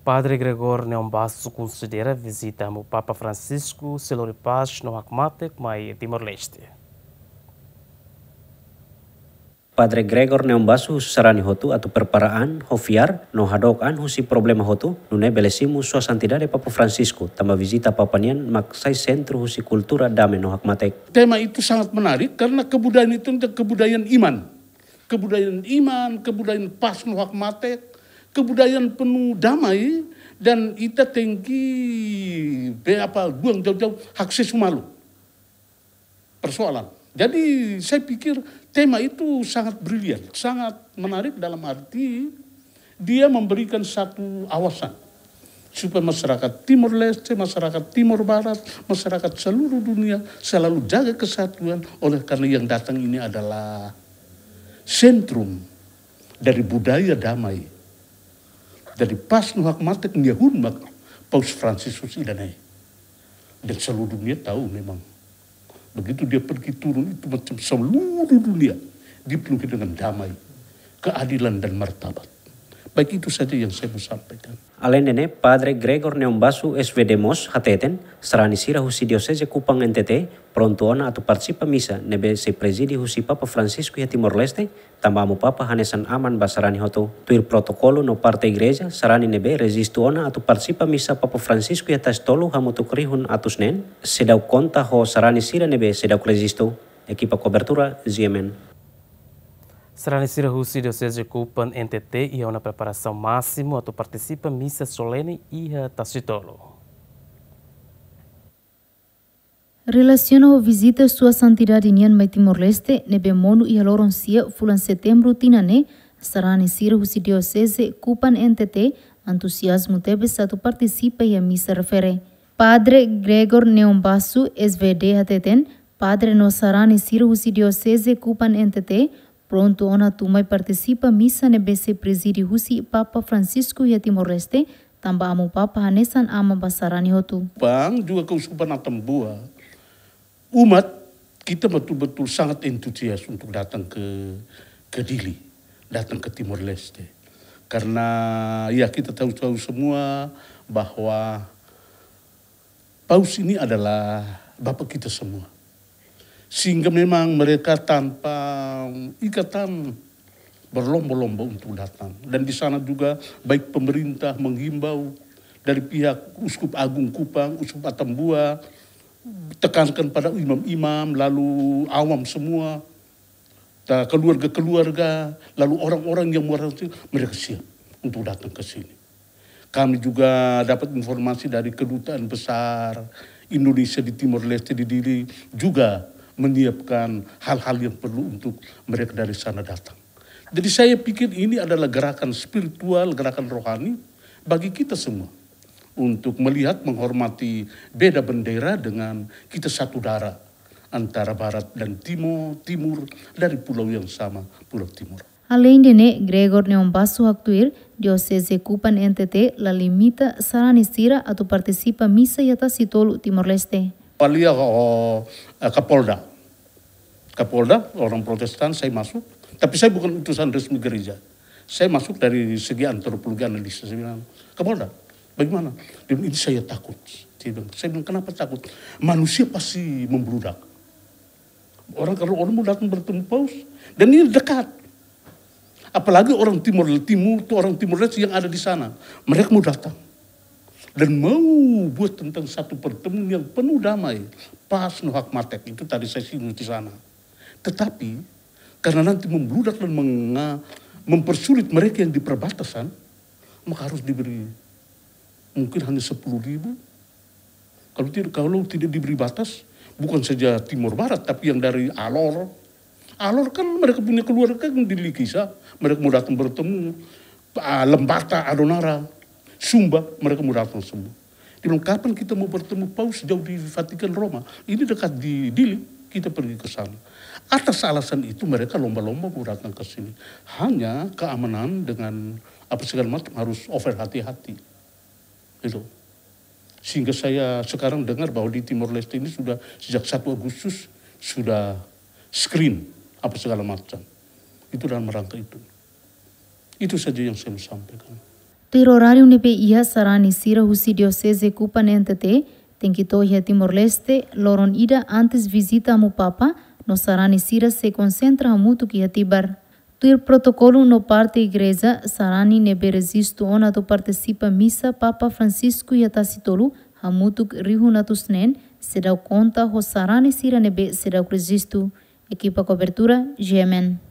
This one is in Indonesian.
Padre Gregor Neombasso considera visita ao Papa Francisco seluruh paz no Akhmatek, mas Timor-Leste. Padre Gregor Neombasu sarani hotu atau perparaan hofiar no hadokan husi problema hotu nune belesimu de Papa Francisco tambah visita Papa Nian maksai sentru husi kultura dame no akmate. Tema itu sangat menarik karena kebudayaan itu kebudayaan iman. Kebudayaan iman, kebudayaan pas no akmate, kebudayaan penuh damai dan kita tinggi apa buang jauh-jauh hak malu persoalan. Jadi saya pikir tema itu sangat brilian, sangat menarik dalam arti dia memberikan satu awasan supaya masyarakat Timur Leste, masyarakat Timur Barat, masyarakat seluruh dunia selalu jaga kesatuan oleh karena yang datang ini adalah sentrum dari budaya damai dari pas nuhak mati dia hormat Paus Fransiskus Idanai. Dan seluruh dunia tahu memang. Begitu dia pergi turun itu macam seluruh dunia dipenuhi dengan damai, keadilan dan martabat. Baik itu saja yang saya mau sampaikan. Alenene Padre Gregor Neombasu Svedemos hateten stranisira husi diocese Kupang NTT prontuona atu participa misa nebe se presidi husi Papa Francisco ya Timor Leste tambamu Papa Hanesan Aman basarani hotu tuir protokolo no parte igreja sarani nebe resistuona atu participa misa Papa Francisco ya tastolu hamutu krihun atusnen sedau konta ho sarani sira nebe sedau resistu, Ekipa cobertura Ziemen. Seranissira Russi, Diocese de Kupan, NTT, e é uma preparação máxima, a tu participa missa solene e a tacitolo. Relaciona a visita sua santidade Nian Mai Timor-Leste, Nebemono e a fulan setembro tinané, Seranissira Russi, Diocese Kupan, NTT, entusiasmo tebe a tu participa e a missa refere. Padre Gregor Neombasu, SVD Hateten, Padre Nosarani Sirusi Diocese Kupan NTT, Pronto ona tumai participa misa nebese presidi husi Papa Francisco ya Timor Leste tamba amu Papa hanesan ama basarani hotu. Bang juga kau supan tembua Umat kita betul-betul sangat antusias untuk datang ke ke Dili, datang ke Timor Leste. Karena ya kita tahu-tahu semua bahwa paus ini adalah Bapak kita semua. Sehingga memang mereka tanpa ikatan berlomba-lomba untuk datang. Dan di sana juga baik pemerintah menghimbau dari pihak Uskup Agung Kupang, Uskup Atambua, tekankan pada imam-imam, lalu awam semua, keluarga-keluarga, lalu orang-orang yang merasa mereka siap untuk datang ke sini. Kami juga dapat informasi dari kedutaan besar Indonesia di Timor Leste di Dili juga menyiapkan hal-hal yang perlu untuk mereka dari sana datang. Jadi saya pikir ini adalah gerakan spiritual, gerakan rohani bagi kita semua untuk melihat menghormati beda bendera dengan kita satu darah antara barat dan timur, timur dari pulau yang sama, pulau timur. Alain dene Gregor Neombasu aktuir diocese Kupan NTT la limita saranisira atau participa misa yata sitolu Timor Leste. Palia o eh, Kapolda, Kapolda, orang protestan, saya masuk. Tapi saya bukan utusan resmi gereja. Saya masuk dari segi antropologi analisis Saya bilang, Kapolda, bagaimana? Dia ini saya takut. Saya bilang, saya bilang, kenapa takut? Manusia pasti membludak. Orang kalau orang mau datang bertemu paus. Dan ini dekat. Apalagi orang timur, timur itu orang timur leste yang ada di sana. Mereka mau datang. Dan mau buat tentang satu pertemuan yang penuh damai. Pas nuhak matek, itu tadi saya singgung di sana. Tetapi karena nanti membludak dan menga, mempersulit mereka yang di perbatasan, maka harus diberi mungkin hanya 10 ribu. Kalau tidak, kalau tidak diberi batas, bukan saja Timur Barat, tapi yang dari Alor. Alor kan mereka punya keluarga yang di Likisa, mereka mau datang bertemu. Ah, Lembata, Adonara, Sumba, mereka mau datang semua. Dia kapan kita mau bertemu Paus jauh di Vatikan Roma? Ini dekat di Dili kita pergi ke sana. Atas alasan itu mereka lomba-lomba datang ke sini. Hanya keamanan dengan apa segala macam harus over hati-hati. Itu. Sehingga saya sekarang dengar bahwa di Timor Leste ini sudah sejak 1 Agustus sudah screen apa segala macam. Itu dalam rangka itu. Itu saja yang saya mau sampaikan. Tirorari unipe ia sarani sira husi kupan entete tenki toja Timor-Leste loron ira antes visita mu papa, no sarani sira se concentra mutu ki atibar. Tuir protocolo no parte igreja sarani ne berezistu ona to participa misa papa Francisco ia tasitolu hamutuk rihunatu snen, será o conta ho sarani sira nebe será o cresisto. Equipa cobertura, Gemen.